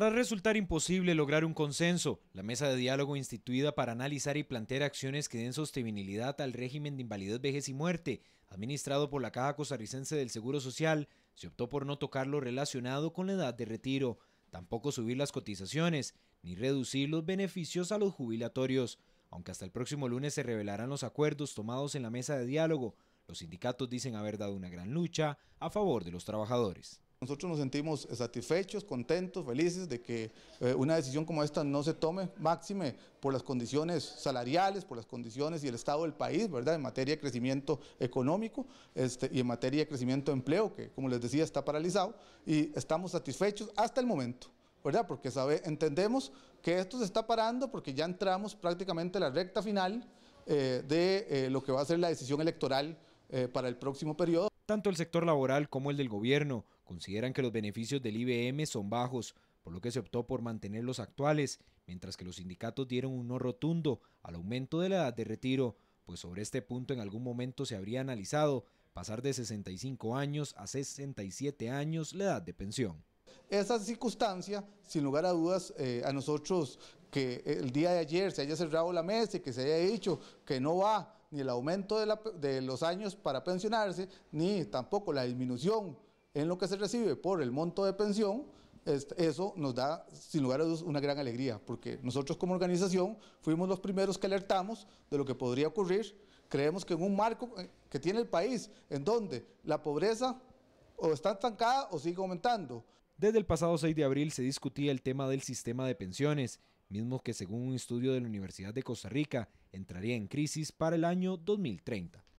Para resultar imposible lograr un consenso, la mesa de diálogo instituida para analizar y plantear acciones que den sostenibilidad al régimen de invalidez, vejez y muerte, administrado por la Caja Costarricense del Seguro Social, se optó por no tocar lo relacionado con la edad de retiro, tampoco subir las cotizaciones, ni reducir los beneficios a los jubilatorios. Aunque hasta el próximo lunes se revelarán los acuerdos tomados en la mesa de diálogo, los sindicatos dicen haber dado una gran lucha a favor de los trabajadores. Nosotros nos sentimos satisfechos, contentos, felices de que eh, una decisión como esta no se tome, máxime por las condiciones salariales, por las condiciones y el estado del país, ¿verdad? En materia de crecimiento económico este, y en materia de crecimiento de empleo, que como les decía está paralizado, y estamos satisfechos hasta el momento. ¿verdad? Porque sabe, entendemos que esto se está parando porque ya entramos prácticamente a la recta final eh, de eh, lo que va a ser la decisión electoral para el próximo periodo. Tanto el sector laboral como el del gobierno consideran que los beneficios del IBM son bajos, por lo que se optó por mantener los actuales, mientras que los sindicatos dieron un no rotundo al aumento de la edad de retiro, pues sobre este punto en algún momento se habría analizado pasar de 65 años a 67 años la edad de pensión. Esa circunstancia, sin lugar a dudas, eh, a nosotros que el día de ayer se haya cerrado la mesa y que se haya dicho que no va ni el aumento de los años para pensionarse, ni tampoco la disminución en lo que se recibe por el monto de pensión, eso nos da, sin lugar a dudas, una gran alegría, porque nosotros como organización fuimos los primeros que alertamos de lo que podría ocurrir. Creemos que en un marco eh, que tiene el país, en donde la pobreza o está estancada o sigue aumentando. Desde el pasado 6 de abril se discutía el tema del sistema de pensiones, mismo que según un estudio de la Universidad de Costa Rica entraría en crisis para el año 2030.